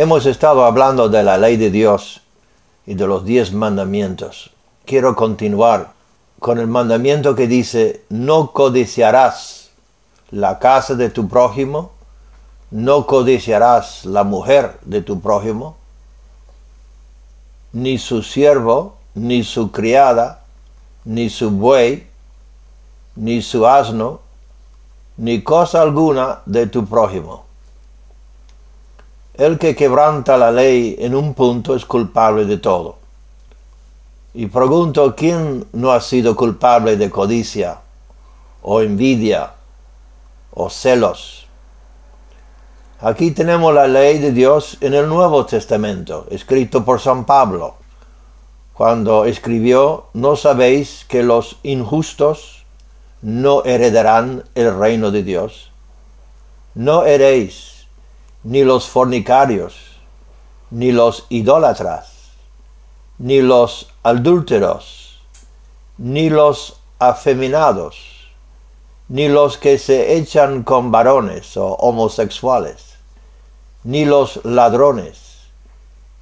Hemos estado hablando de la ley de Dios y de los diez mandamientos. Quiero continuar con el mandamiento que dice, no codiciarás la casa de tu prójimo, no codiciarás la mujer de tu prójimo, ni su siervo, ni su criada, ni su buey, ni su asno, ni cosa alguna de tu prójimo. El que quebranta la ley en un punto es culpable de todo. Y pregunto, ¿quién no ha sido culpable de codicia o envidia o celos? Aquí tenemos la ley de Dios en el Nuevo Testamento, escrito por San Pablo, cuando escribió, no sabéis que los injustos no heredarán el reino de Dios. No heréis ni los fornicarios, ni los idólatras, ni los adúlteros, ni los afeminados, ni los que se echan con varones o homosexuales, ni los ladrones,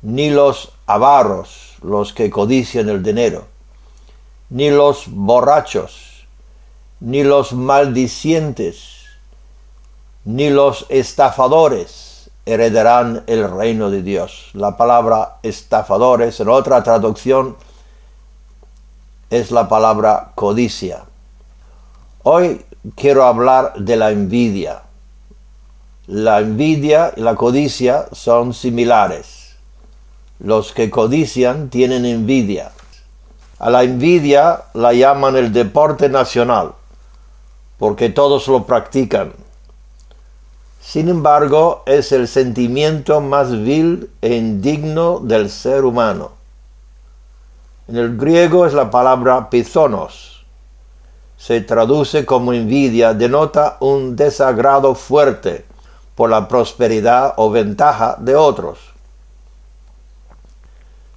ni los avarros, los que codician el dinero, ni los borrachos, ni los maldicientes, ni los estafadores, heredarán el reino de Dios. La palabra estafadores, en otra traducción, es la palabra codicia. Hoy quiero hablar de la envidia. La envidia y la codicia son similares. Los que codician tienen envidia. A la envidia la llaman el deporte nacional, porque todos lo practican sin embargo, es el sentimiento más vil e indigno del ser humano. En el griego es la palabra pizonos. Se traduce como envidia, denota un desagrado fuerte por la prosperidad o ventaja de otros.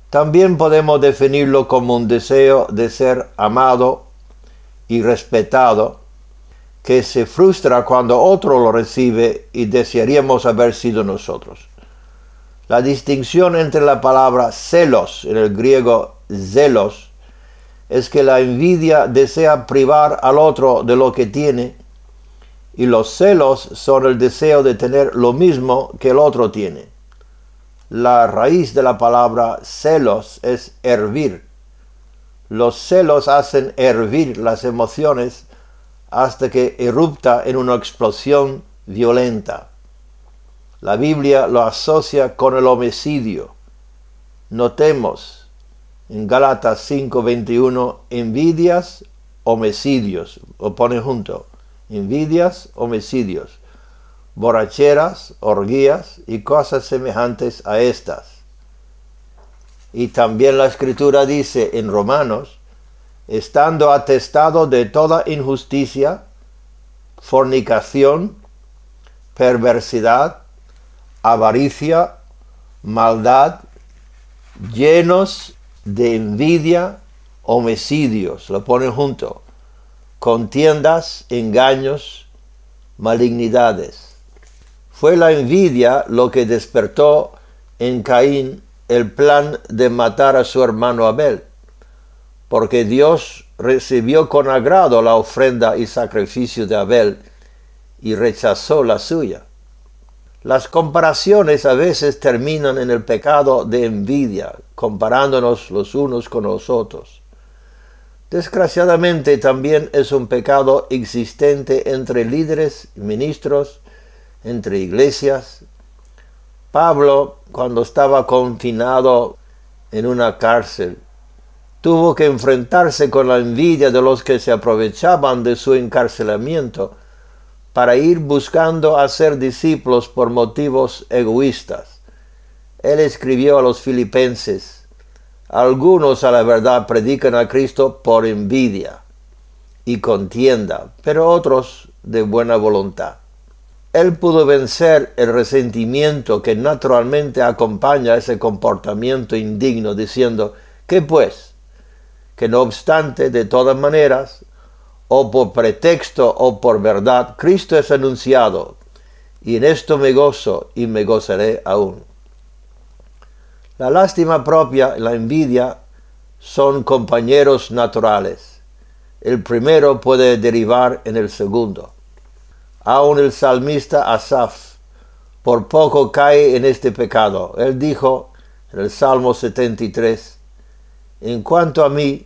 También podemos definirlo como un deseo de ser amado y respetado que se frustra cuando otro lo recibe y desearíamos haber sido nosotros. La distinción entre la palabra celos en el griego zelos es que la envidia desea privar al otro de lo que tiene y los celos son el deseo de tener lo mismo que el otro tiene. La raíz de la palabra celos es hervir. Los celos hacen hervir las emociones hasta que erupta en una explosión violenta. La Biblia lo asocia con el homicidio. Notemos en Galatas 5:21 envidias, homicidios, lo pone junto, envidias, homicidios, borracheras, orgías y cosas semejantes a estas. Y también la escritura dice en Romanos estando atestado de toda injusticia, fornicación, perversidad, avaricia, maldad, llenos de envidia, homicidios, lo ponen junto, contiendas, engaños, malignidades. Fue la envidia lo que despertó en Caín el plan de matar a su hermano Abel porque Dios recibió con agrado la ofrenda y sacrificio de Abel y rechazó la suya. Las comparaciones a veces terminan en el pecado de envidia, comparándonos los unos con los otros. Desgraciadamente también es un pecado existente entre líderes, ministros, entre iglesias. Pablo, cuando estaba confinado en una cárcel, tuvo que enfrentarse con la envidia de los que se aprovechaban de su encarcelamiento para ir buscando hacer discípulos por motivos egoístas. Él escribió a los filipenses, algunos a la verdad predican a Cristo por envidia y contienda, pero otros de buena voluntad. Él pudo vencer el resentimiento que naturalmente acompaña ese comportamiento indigno, diciendo, ¿qué pues? que no obstante, de todas maneras, o por pretexto o por verdad, Cristo es anunciado, y en esto me gozo y me gozaré aún. La lástima propia y la envidia son compañeros naturales. El primero puede derivar en el segundo. Aún el salmista Asaf por poco cae en este pecado. Él dijo en el Salmo 73, en cuanto a mí,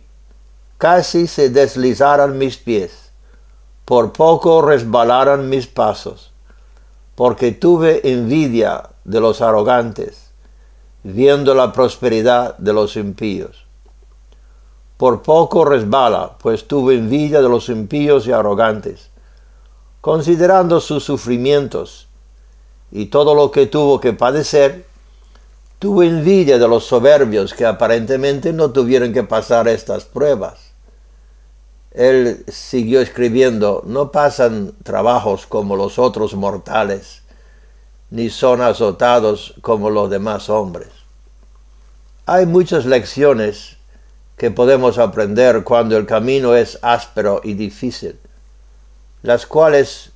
Casi se deslizaran mis pies, por poco resbalaran mis pasos, porque tuve envidia de los arrogantes, viendo la prosperidad de los impíos. Por poco resbala, pues tuve envidia de los impíos y arrogantes, considerando sus sufrimientos y todo lo que tuvo que padecer tuvo envidia de los soberbios que aparentemente no tuvieron que pasar estas pruebas. Él siguió escribiendo, no pasan trabajos como los otros mortales, ni son azotados como los demás hombres. Hay muchas lecciones que podemos aprender cuando el camino es áspero y difícil, las cuales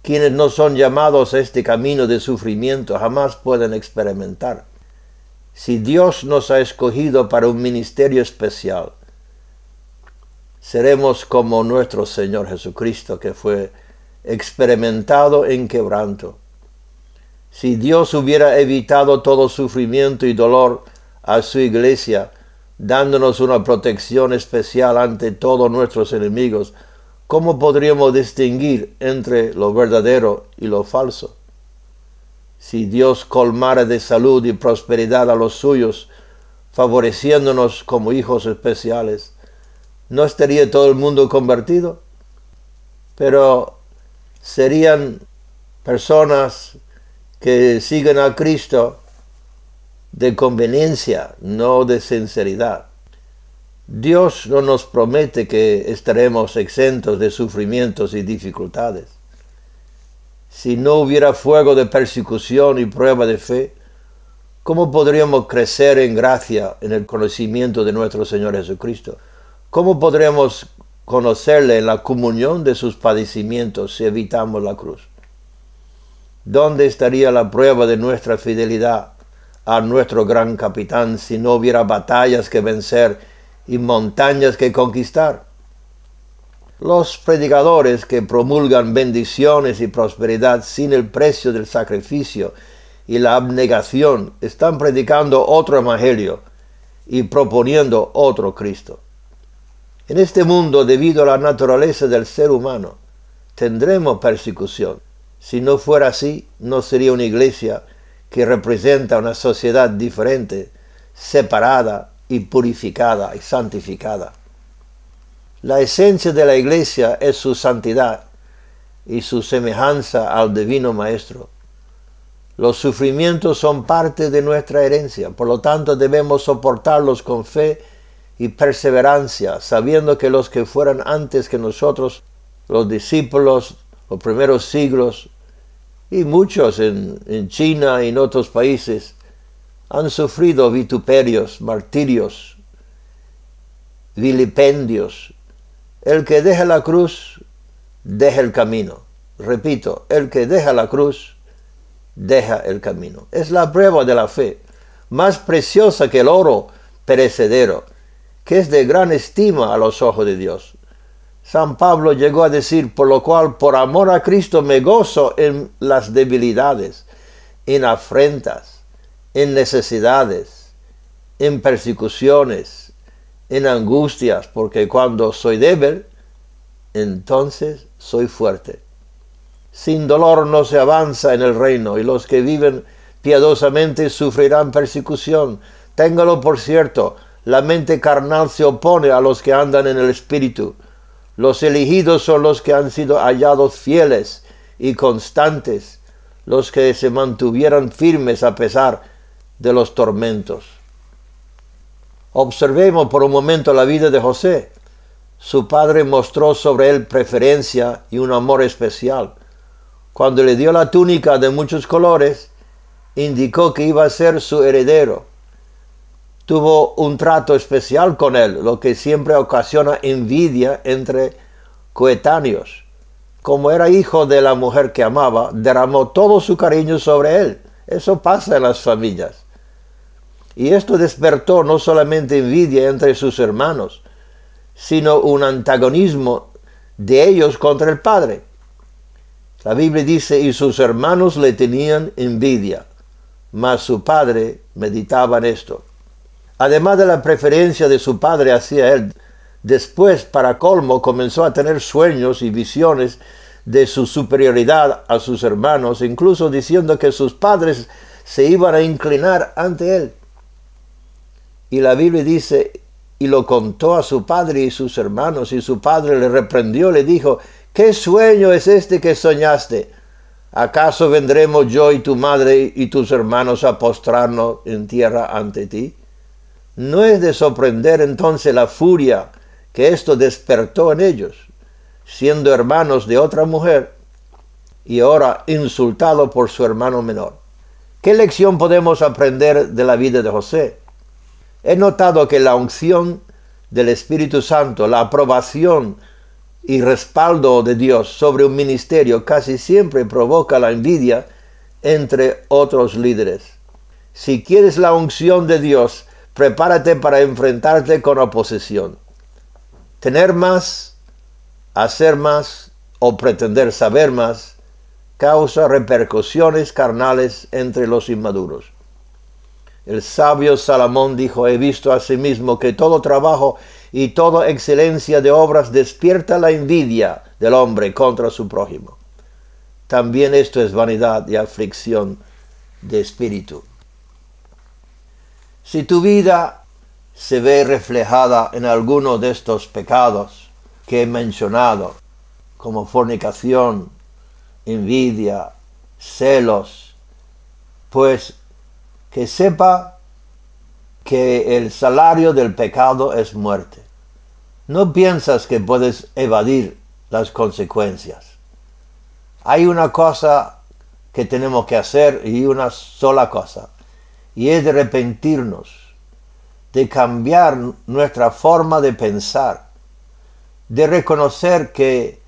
quienes no son llamados a este camino de sufrimiento jamás pueden experimentar si Dios nos ha escogido para un ministerio especial, seremos como nuestro Señor Jesucristo, que fue experimentado en quebranto. Si Dios hubiera evitado todo sufrimiento y dolor a su iglesia, dándonos una protección especial ante todos nuestros enemigos, ¿cómo podríamos distinguir entre lo verdadero y lo falso? Si Dios colmara de salud y prosperidad a los suyos, favoreciéndonos como hijos especiales, ¿no estaría todo el mundo convertido? Pero serían personas que siguen a Cristo de conveniencia, no de sinceridad. Dios no nos promete que estaremos exentos de sufrimientos y dificultades. Si no hubiera fuego de persecución y prueba de fe, ¿cómo podríamos crecer en gracia en el conocimiento de nuestro Señor Jesucristo? ¿Cómo podríamos conocerle en la comunión de sus padecimientos si evitamos la cruz? ¿Dónde estaría la prueba de nuestra fidelidad a nuestro gran capitán si no hubiera batallas que vencer y montañas que conquistar? Los predicadores que promulgan bendiciones y prosperidad sin el precio del sacrificio y la abnegación están predicando otro evangelio y proponiendo otro Cristo. En este mundo, debido a la naturaleza del ser humano, tendremos persecución. Si no fuera así, no sería una iglesia que representa una sociedad diferente, separada y purificada y santificada. La esencia de la iglesia es su santidad y su semejanza al divino Maestro. Los sufrimientos son parte de nuestra herencia, por lo tanto debemos soportarlos con fe y perseverancia, sabiendo que los que fueron antes que nosotros, los discípulos, los primeros siglos, y muchos en, en China y en otros países, han sufrido vituperios, martirios, vilipendios el que deja la cruz, deja el camino. Repito, el que deja la cruz, deja el camino. Es la prueba de la fe, más preciosa que el oro perecedero, que es de gran estima a los ojos de Dios. San Pablo llegó a decir, por lo cual, por amor a Cristo, me gozo en las debilidades, en afrentas, en necesidades, en persecuciones, en angustias, porque cuando soy débil, entonces soy fuerte. Sin dolor no se avanza en el reino, y los que viven piadosamente sufrirán persecución. Téngalo por cierto, la mente carnal se opone a los que andan en el espíritu. Los elegidos son los que han sido hallados fieles y constantes, los que se mantuvieron firmes a pesar de los tormentos. Observemos por un momento la vida de José. Su padre mostró sobre él preferencia y un amor especial. Cuando le dio la túnica de muchos colores, indicó que iba a ser su heredero. Tuvo un trato especial con él, lo que siempre ocasiona envidia entre coetáneos. Como era hijo de la mujer que amaba, derramó todo su cariño sobre él. Eso pasa en las familias. Y esto despertó no solamente envidia entre sus hermanos, sino un antagonismo de ellos contra el Padre. La Biblia dice, y sus hermanos le tenían envidia, mas su padre meditaba en esto. Además de la preferencia de su padre hacia él, después, para colmo, comenzó a tener sueños y visiones de su superioridad a sus hermanos, incluso diciendo que sus padres se iban a inclinar ante él. Y la Biblia dice, y lo contó a su padre y sus hermanos, y su padre le reprendió, le dijo, ¿qué sueño es este que soñaste? ¿Acaso vendremos yo y tu madre y tus hermanos a postrarnos en tierra ante ti? No es de sorprender entonces la furia que esto despertó en ellos, siendo hermanos de otra mujer y ahora insultado por su hermano menor. ¿Qué lección podemos aprender de la vida de José? He notado que la unción del Espíritu Santo, la aprobación y respaldo de Dios sobre un ministerio casi siempre provoca la envidia entre otros líderes. Si quieres la unción de Dios, prepárate para enfrentarte con oposición. Tener más, hacer más o pretender saber más causa repercusiones carnales entre los inmaduros. El sabio Salomón dijo, he visto asimismo que todo trabajo y toda excelencia de obras despierta la envidia del hombre contra su prójimo. También esto es vanidad y aflicción de espíritu. Si tu vida se ve reflejada en alguno de estos pecados que he mencionado, como fornicación, envidia, celos, pues que sepa que el salario del pecado es muerte. No piensas que puedes evadir las consecuencias. Hay una cosa que tenemos que hacer y una sola cosa, y es de arrepentirnos, de cambiar nuestra forma de pensar, de reconocer que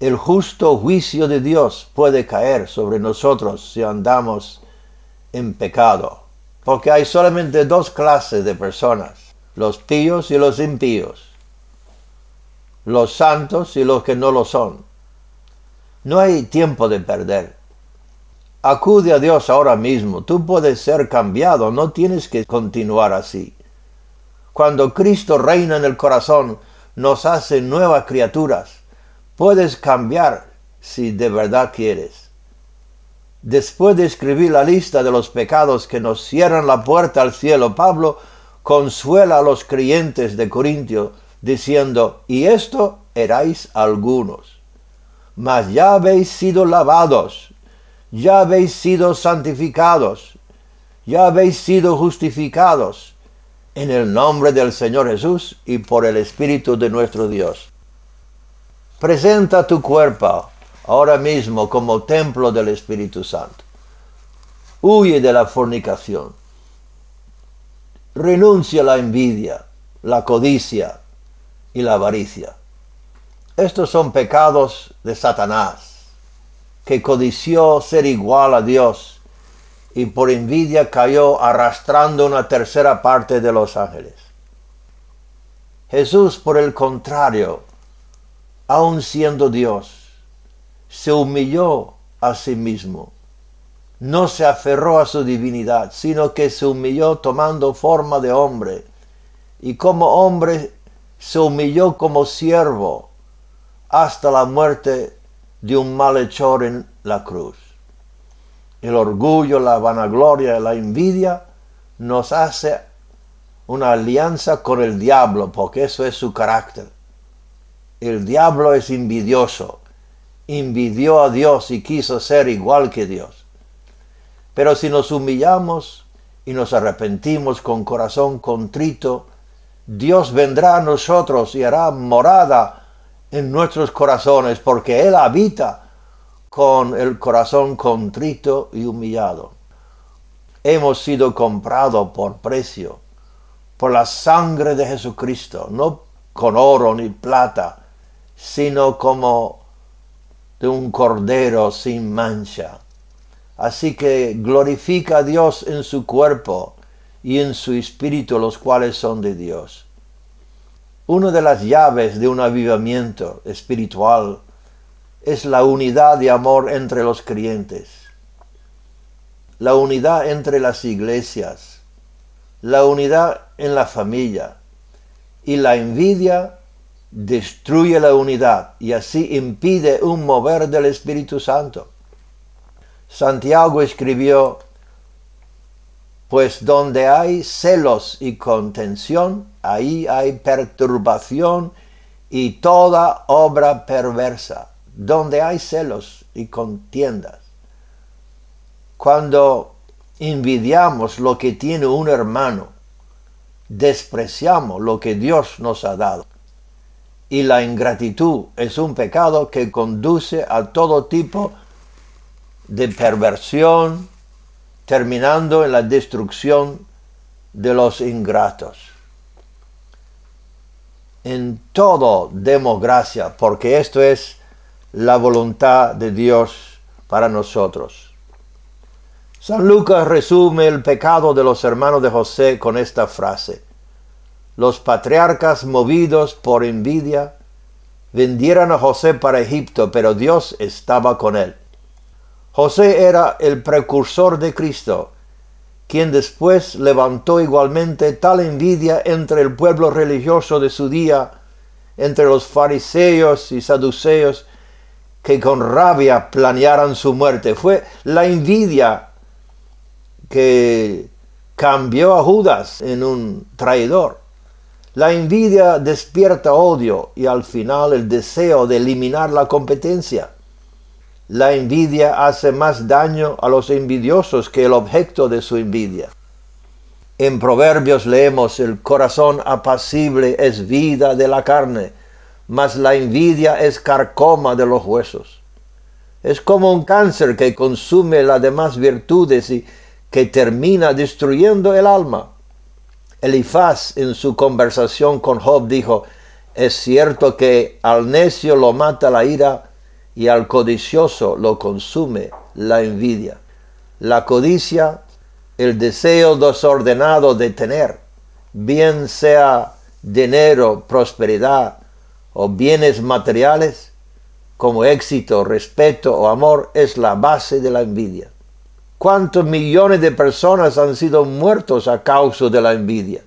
el justo juicio de Dios puede caer sobre nosotros si andamos en pecado, porque hay solamente dos clases de personas, los píos y los impíos, los santos y los que no lo son. No hay tiempo de perder. Acude a Dios ahora mismo, tú puedes ser cambiado, no tienes que continuar así. Cuando Cristo reina en el corazón, nos hace nuevas criaturas. Puedes cambiar si de verdad quieres. Después de escribir la lista de los pecados que nos cierran la puerta al cielo, Pablo consuela a los creyentes de Corintio diciendo, y esto erais algunos, mas ya habéis sido lavados, ya habéis sido santificados, ya habéis sido justificados en el nombre del Señor Jesús y por el Espíritu de nuestro Dios. Presenta tu cuerpo ahora mismo como templo del Espíritu Santo. Huye de la fornicación. Renuncia a la envidia, la codicia y la avaricia. Estos son pecados de Satanás, que codició ser igual a Dios y por envidia cayó arrastrando una tercera parte de los ángeles. Jesús, por el contrario, aun siendo Dios, se humilló a sí mismo. No se aferró a su divinidad, sino que se humilló tomando forma de hombre. Y como hombre se humilló como siervo hasta la muerte de un malhechor en la cruz. El orgullo, la vanagloria, la envidia nos hace una alianza con el diablo, porque eso es su carácter. El diablo es envidioso invidió a Dios y quiso ser igual que Dios. Pero si nos humillamos y nos arrepentimos con corazón contrito, Dios vendrá a nosotros y hará morada en nuestros corazones, porque Él habita con el corazón contrito y humillado. Hemos sido comprados por precio, por la sangre de Jesucristo, no con oro ni plata, sino como de un cordero sin mancha. Así que glorifica a Dios en su cuerpo y en su espíritu, los cuales son de Dios. Una de las llaves de un avivamiento espiritual es la unidad de amor entre los creyentes, la unidad entre las iglesias, la unidad en la familia y la envidia destruye la unidad y así impide un mover del Espíritu Santo. Santiago escribió, pues donde hay celos y contención, ahí hay perturbación y toda obra perversa, donde hay celos y contiendas. Cuando envidiamos lo que tiene un hermano, despreciamos lo que Dios nos ha dado y la ingratitud es un pecado que conduce a todo tipo de perversión, terminando en la destrucción de los ingratos. En todo demos gracia, porque esto es la voluntad de Dios para nosotros. San Lucas resume el pecado de los hermanos de José con esta frase los patriarcas movidos por envidia vendieran a José para Egipto, pero Dios estaba con él. José era el precursor de Cristo, quien después levantó igualmente tal envidia entre el pueblo religioso de su día, entre los fariseos y saduceos, que con rabia planearan su muerte. Fue la envidia que cambió a Judas en un traidor. La envidia despierta odio y al final el deseo de eliminar la competencia. La envidia hace más daño a los envidiosos que el objeto de su envidia. En Proverbios leemos, el corazón apacible es vida de la carne, mas la envidia es carcoma de los huesos. Es como un cáncer que consume las demás virtudes y que termina destruyendo el alma. Elifaz en su conversación con Job dijo, es cierto que al necio lo mata la ira y al codicioso lo consume la envidia. La codicia, el deseo desordenado de tener, bien sea dinero, prosperidad o bienes materiales, como éxito, respeto o amor, es la base de la envidia cuántos millones de personas han sido muertos a causa de la envidia,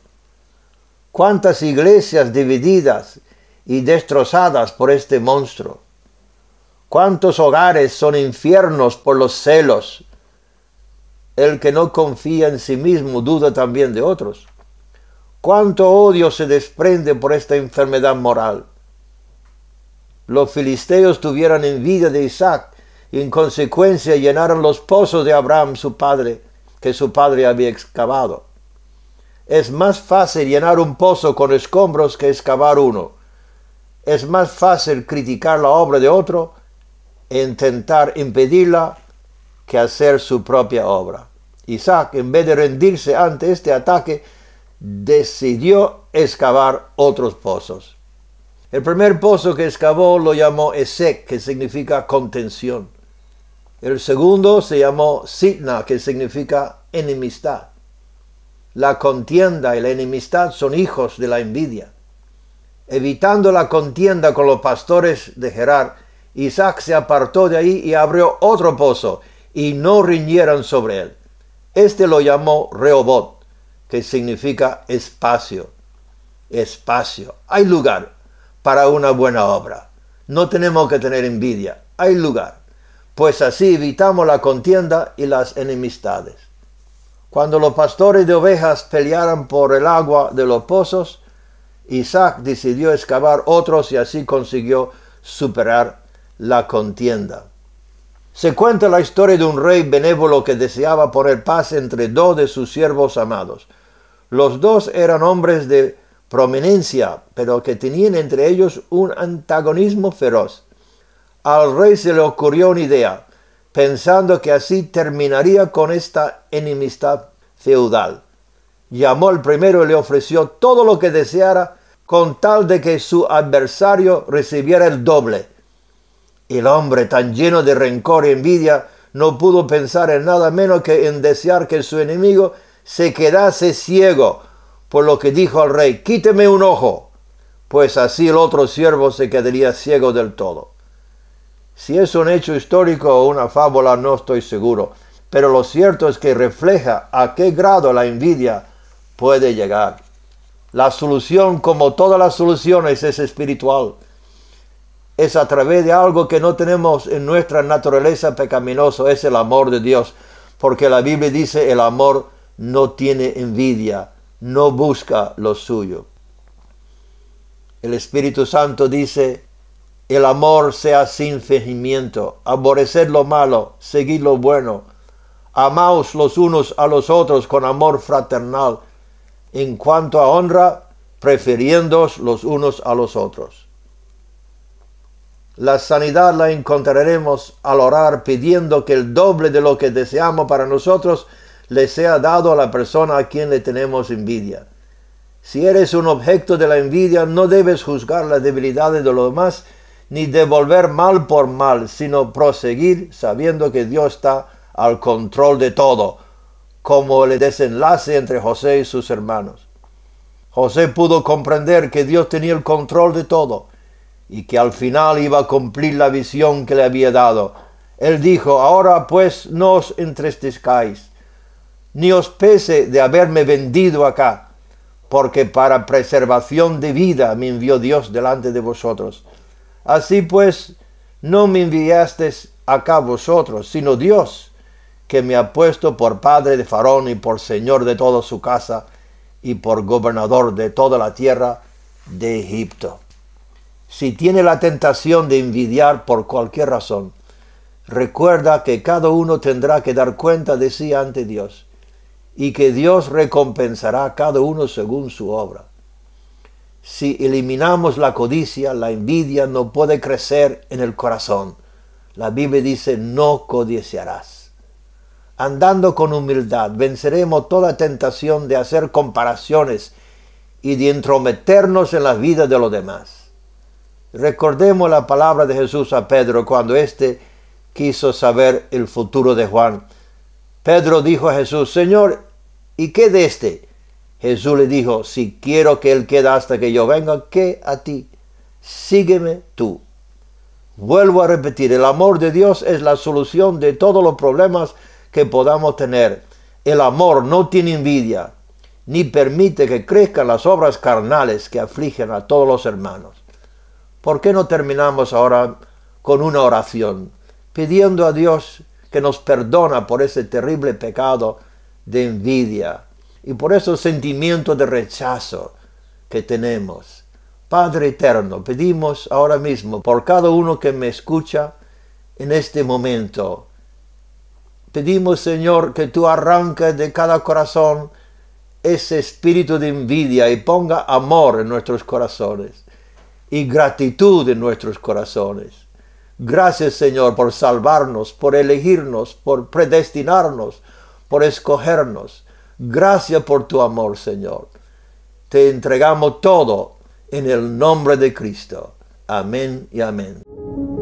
cuántas iglesias divididas y destrozadas por este monstruo, cuántos hogares son infiernos por los celos. El que no confía en sí mismo duda también de otros. Cuánto odio se desprende por esta enfermedad moral. Los filisteos tuvieran envidia de Isaac en consecuencia llenaron los pozos de Abraham su padre que su padre había excavado. Es más fácil llenar un pozo con escombros que excavar uno. Es más fácil criticar la obra de otro e intentar impedirla que hacer su propia obra. Isaac, en vez de rendirse ante este ataque, decidió excavar otros pozos. El primer pozo que excavó lo llamó Esec, que significa contención. El segundo se llamó Sidna, que significa enemistad. La contienda y la enemistad son hijos de la envidia. Evitando la contienda con los pastores de Gerar, Isaac se apartó de ahí y abrió otro pozo, y no riñeron sobre él. Este lo llamó Reobot, que significa espacio. Espacio. Hay lugar para una buena obra. No tenemos que tener envidia. Hay lugar pues así evitamos la contienda y las enemistades. Cuando los pastores de ovejas pelearon por el agua de los pozos, Isaac decidió excavar otros y así consiguió superar la contienda. Se cuenta la historia de un rey benévolo que deseaba poner paz entre dos de sus siervos amados. Los dos eran hombres de prominencia, pero que tenían entre ellos un antagonismo feroz al rey se le ocurrió una idea, pensando que así terminaría con esta enemistad feudal. Llamó al primero y le ofreció todo lo que deseara con tal de que su adversario recibiera el doble. El hombre, tan lleno de rencor y envidia, no pudo pensar en nada menos que en desear que su enemigo se quedase ciego, por lo que dijo al rey, quíteme un ojo, pues así el otro siervo se quedaría ciego del todo. Si es un hecho histórico o una fábula no estoy seguro, pero lo cierto es que refleja a qué grado la envidia puede llegar. La solución, como todas las soluciones, es espiritual. Es a través de algo que no tenemos en nuestra naturaleza pecaminoso. es el amor de Dios. Porque la Biblia dice el amor no tiene envidia, no busca lo suyo. El Espíritu Santo dice, el amor sea sin fingimiento, aborreced lo malo, seguid lo bueno. Amaos los unos a los otros con amor fraternal. En cuanto a honra, prefiriéndoos los unos a los otros. La sanidad la encontraremos al orar pidiendo que el doble de lo que deseamos para nosotros le sea dado a la persona a quien le tenemos envidia. Si eres un objeto de la envidia, no debes juzgar las debilidades de los demás, ni devolver mal por mal, sino proseguir sabiendo que Dios está al control de todo, como el desenlace entre José y sus hermanos. José pudo comprender que Dios tenía el control de todo y que al final iba a cumplir la visión que le había dado. Él dijo, ahora pues no os entristezcáis, ni os pese de haberme vendido acá, porque para preservación de vida me envió Dios delante de vosotros. Así pues, no me enviaste acá vosotros, sino Dios, que me ha puesto por padre de Faraón y por señor de toda su casa y por gobernador de toda la tierra de Egipto. Si tiene la tentación de envidiar por cualquier razón, recuerda que cada uno tendrá que dar cuenta de sí ante Dios y que Dios recompensará a cada uno según su obra. Si eliminamos la codicia, la envidia no puede crecer en el corazón. La Biblia dice, no codiciarás. Andando con humildad, venceremos toda tentación de hacer comparaciones y de entrometernos en las vidas de los demás. Recordemos la palabra de Jesús a Pedro cuando éste quiso saber el futuro de Juan. Pedro dijo a Jesús, Señor, ¿y qué de este? Jesús le dijo, si quiero que él quede hasta que yo venga, ¿qué a ti, sígueme tú. Vuelvo a repetir, el amor de Dios es la solución de todos los problemas que podamos tener. El amor no tiene envidia, ni permite que crezcan las obras carnales que afligen a todos los hermanos. ¿Por qué no terminamos ahora con una oración, pidiendo a Dios que nos perdona por ese terrible pecado de envidia, y por esos sentimientos de rechazo que tenemos. Padre eterno, pedimos ahora mismo por cada uno que me escucha en este momento. Pedimos, Señor, que tú arranques de cada corazón ese espíritu de envidia y ponga amor en nuestros corazones y gratitud en nuestros corazones. Gracias, Señor, por salvarnos, por elegirnos, por predestinarnos, por escogernos. Gracias por tu amor, Señor. Te entregamos todo en el nombre de Cristo. Amén y amén.